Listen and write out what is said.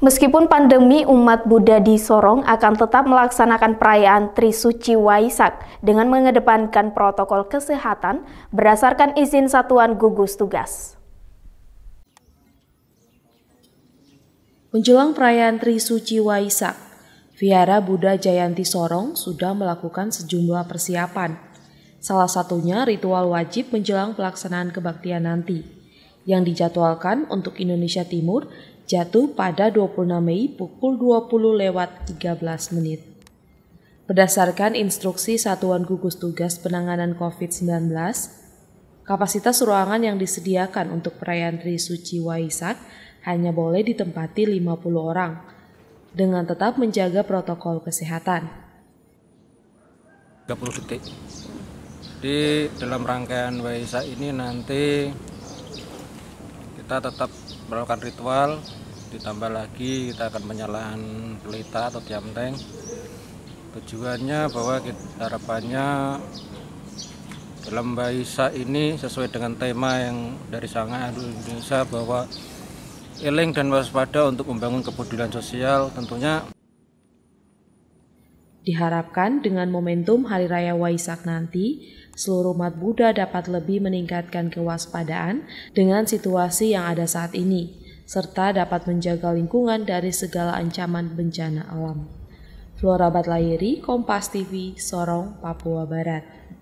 Meskipun pandemi, umat Buddha di Sorong akan tetap melaksanakan perayaan Trisuci Waisak dengan mengedepankan protokol kesehatan berdasarkan izin satuan gugus tugas. Menjelang perayaan Trisuci Waisak, Vihara Buddha Jayanti Sorong sudah melakukan sejumlah persiapan. Salah satunya ritual wajib menjelang pelaksanaan kebaktian nanti, yang dijadwalkan untuk Indonesia Timur jatuh pada 26 Mei pukul 20 lewat 13 menit. Berdasarkan instruksi Satuan Gugus Tugas Penanganan COVID-19, kapasitas ruangan yang disediakan untuk perayaan Tri Suci Waisak hanya boleh ditempati 50 orang, dengan tetap menjaga protokol kesehatan. 30 detik. Di dalam rangkaian Waisak ini nanti kita tetap melakukan ritual ditambah lagi kita akan menyalakan pelita atau tiang tank tujuannya bahwa kita, harapannya dalam Baisa ini sesuai dengan tema yang dari sangat Indonesia bahwa eling dan waspada untuk membangun kepedulian sosial tentunya Diharapkan dengan momentum Hari Raya Waisak nanti, seluruh umat Buddha dapat lebih meningkatkan kewaspadaan dengan situasi yang ada saat ini, serta dapat menjaga lingkungan dari segala ancaman bencana alam. Flora Batlayeri, Kompas TV, Sorong, Papua Barat.